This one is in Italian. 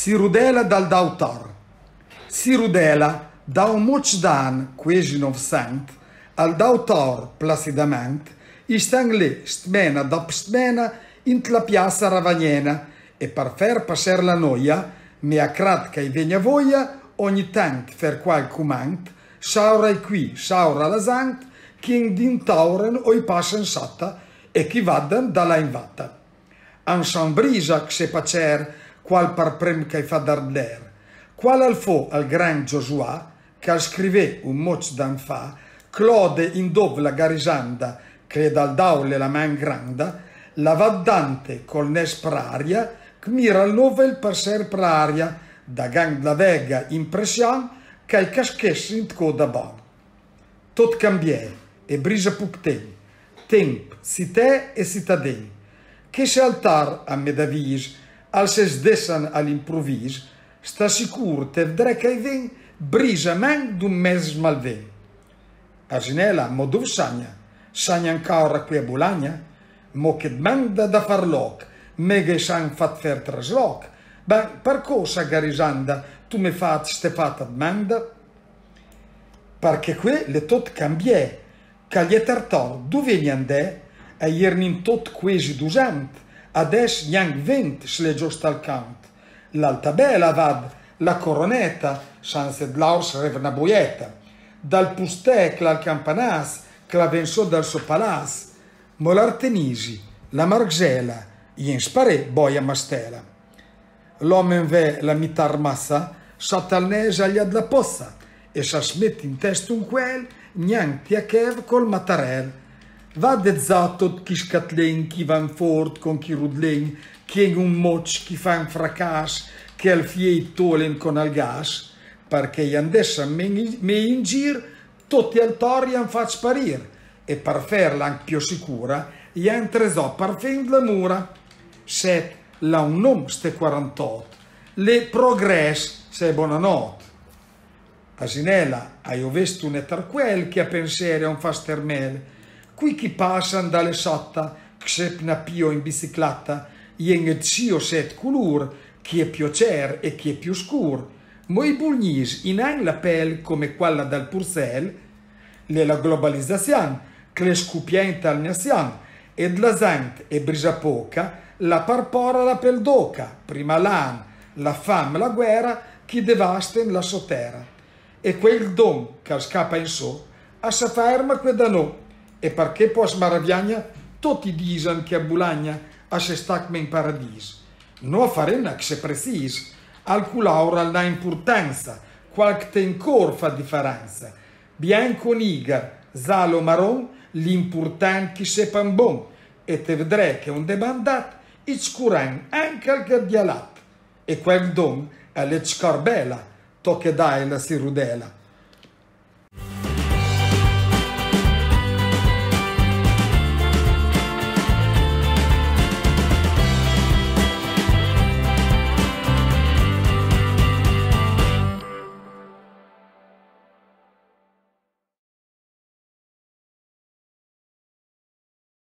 si rudela dal dautor, si rudela da un muçdan quejinov sant al dautor placidamente, istan lì stmena dopo stmena in la piazza ravagnena e per far passare la noia, mea cratca e vegna voia, ogni tant fer qualche mant, saura qui, saura la sant, chi indintauren o i passen satta e chi vadden dalla invata. invatta. che se pacer, qual par prem che fa d'arder, qual al fo al gran Josuà, che al scrivè un moc d'anfà, clode in dov la garisanda, che dal daule la man granda, la vaddante col nes praria, mira al novel per ser praria, da gang la vega in pressian, che il caschess in coda bon. Tot cambiè, e brisa pucten, temp, si te e si taden, che se altar a medavis, al se sdessan all'improvvis, sta sicur te vdre che ven brisa men d'un mes malven. Arginella, mo dov sagna? Sagna ancora qui a Bologna? Mo che manda da far loc, me che san fat fer trasloc. Ben, per cosa garisanda tu me fat ste fat manda? Perché qui le tot cambie, cagliettertor dove gli andè, e iernin tot quesi duzent, Adesso Yang Vent sleggiò Stalkant, l'altabela vad, la coroneta, d'laus Sansedlaus revnabuieta, dal pustè clal campanas, clavensò dal suo palas, molartenisi, la margela, in spare boia mastela. L'omen ve la mitar massa, satalnesa gli la possa, e sa smetti in testa un quel, gnanti a kev col matarel, Va Vadet zatot scatlen, chi van fort con chi rudlen, chi kien un moch ki fan fracas, che al fiei tolen con al gas, perché andessa me in gir, tutti al torian fac sparir, e per farla anche più sicura, gli entresò parfend la mura, set la un nom ste 48, le progress se buonanotte. Asinella, hai visto un etarquel che a pensare a un fastermel, qui chi passa dalle sotta, xepnapio in bicicletta, ien zio set culur, chi è più cer e chi è più scur, moi bulgnis in an la pel come quella dal purzel, le la globalizzazione, che scupienta al nazian, ed la zant e brisa poca, la parpora la pel doca, prima l'an, la fam la guerra, chi devasten la sotera. E quel don che scappa in so, a sa ferma que da noi. E perché può smaravigna tutti disan che a Bulagna a se stacme in paradiso. No farena che se precis, alcula laura la importanza, qualche tencor fa differenza. Bianco Niger, zalo maron, l'importante che se bon, e te vedrai che un debandat, e scuran anche al gabbialat. E quel don è le scarbela, to che dai la sirudela.